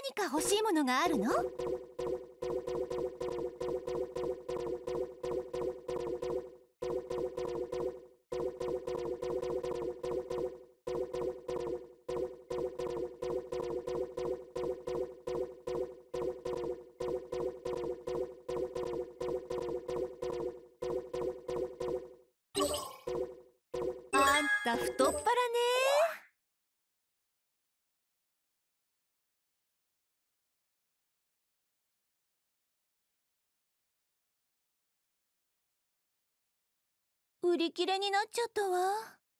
何か欲しいものがあるのあんた太っ腹ね売り切れになっちゃったわ。